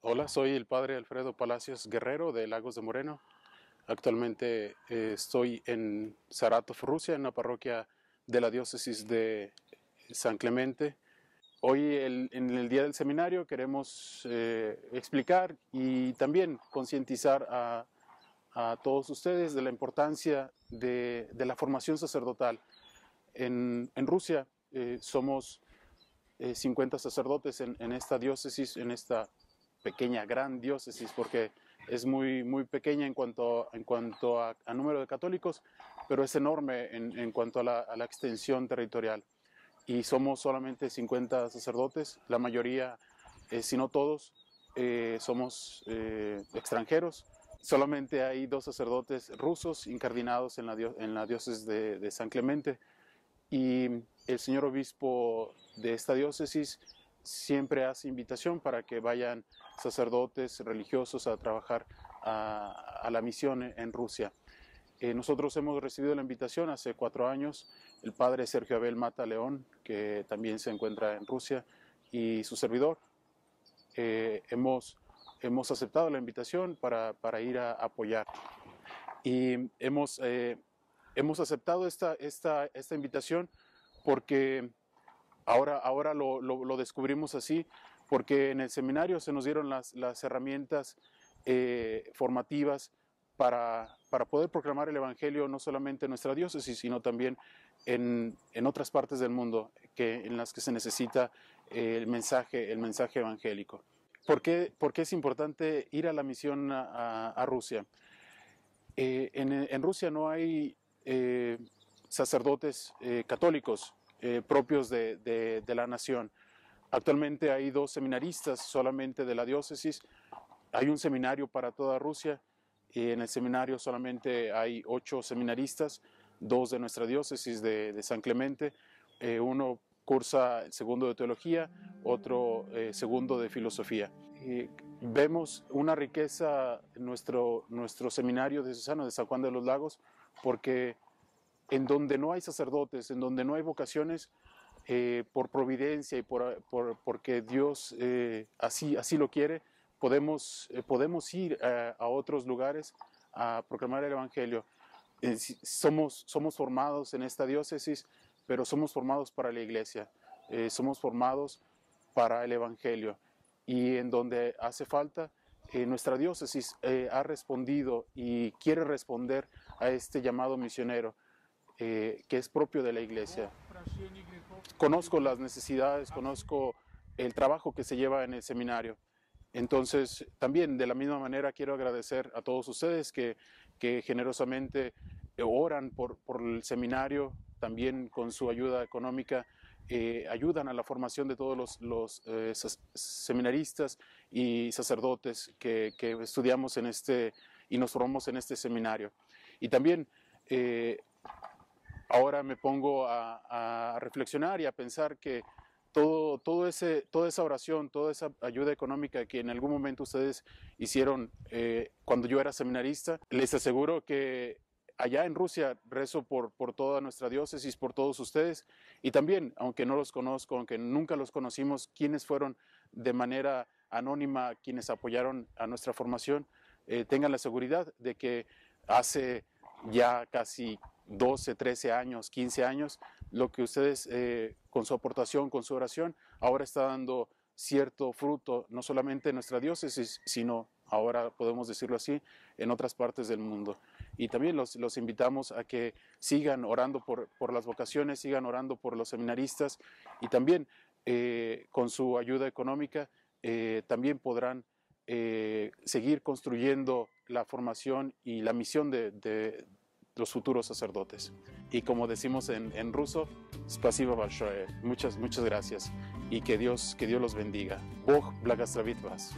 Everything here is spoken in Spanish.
Hola, soy el padre Alfredo Palacios Guerrero de Lagos de Moreno. Actualmente eh, estoy en Saratov, Rusia, en la parroquia de la diócesis de San Clemente. Hoy, en el día del seminario, queremos eh, explicar y también concientizar a, todos ustedes de la importancia de, la formación sacerdotal. En, Rusia eh, somos 50 sacerdotes en, en esta diócesis, en esta pequeña, gran diócesis, porque es muy, muy pequeña en cuanto, en cuanto a, número de católicos, pero es enorme en, en cuanto a la, extensión territorial. Y somos solamente 50 sacerdotes, la mayoría, eh, si no todos, eh, somos eh, extranjeros. Solamente hay dos sacerdotes rusos incardinados en la, en la diócesis de, de San Clemente. Y el señor obispo de esta diócesis siempre hace invitación para que vayan sacerdotes, religiosos a trabajar a, la misión en Rusia. Eh, nosotros hemos recibido la invitación hace cuatro años, el padre Sergio Abel Mata León, que también se encuentra en Rusia, y su servidor. Eh, hemos, hemos aceptado la invitación para, para ir a apoyar. Y hemos, eh, hemos aceptado esta, esta, esta invitación porque Ahora, ahora lo, descubrimos así porque en el seminario se nos dieron las, herramientas eh, formativas para, para, poder proclamar el Evangelio no solamente en nuestra diócesis, sino también en, en otras partes del mundo que, en las que se necesita eh, el, mensaje, el mensaje evangélico. ¿Por qué, por qué es importante ir a la misión a, Rusia? Eh, en, en, Rusia no hay sacerdotes católicos, eh, propios de, la nación. Actualmente hay dos seminaristas solamente de la diócesis, hay un seminario para toda Rusia y en el seminario solamente hay ocho seminaristas, dos de nuestra diócesis de, San Clemente, eh, uno cursa el segundo de teología, otro eh, segundo de filosofía. Y vemos una riqueza en nuestro, nuestro seminario de San Juan de los Lagos porque en donde no hay sacerdotes, en donde no hay vocaciones, eh, por providencia y por, porque Dios eh, así, así lo quiere, podemos, eh, podemos ir a, otros lugares a proclamar el Evangelio. somos, somos formados en esta diócesis, pero somos formados para la iglesia, somos formados para el Evangelio. Y en donde hace falta, nuestra diócesis ha respondido y quiere responder a este llamado misionero. Eh, que es propio de la iglesia. Conozco las necesidades, conozco el trabajo que se lleva en el seminario. Entonces, también de la misma manera quiero agradecer a todos ustedes que, generosamente oran por, el seminario, también con su ayuda económica, eh, ayudan a la formación de todos los, eh, seminaristas y sacerdotes que, estudiamos en este y nos formamos en este seminario. Y también ahora me pongo a, reflexionar y a pensar que todo, todo ese, toda esa oración, toda esa ayuda económica que en algún momento ustedes hicieron eh, cuando yo era seminarista, les aseguro que allá en Rusia rezo por, por toda nuestra diócesis, por todos ustedes, y también, aunque no los conozco, aunque nunca los conocimos, quienes fueron de manera anónima, quienes apoyaron a nuestra formación, eh, tengan la seguridad de que hace ya casi 12, 13 años, 15 años, lo que ustedes eh, con su aportación, con su oración, ahora está dando cierto fruto, no solamente en nuestra diócesis, sino ahora podemos decirlo así, en otras partes del mundo. Y también los, invitamos a que sigan orando por, por, las vocaciones, sigan orando por los seminaristas y también eh, con su ayuda económica eh, también podrán seguir construyendo la formación y la misión de, de, los futuros sacerdotes. Y como decimos en, en ruso, Spasiba Balshoe, muchas, muchas gracias y que Dios, que Dios los bendiga. Bog Blagastravit Vas.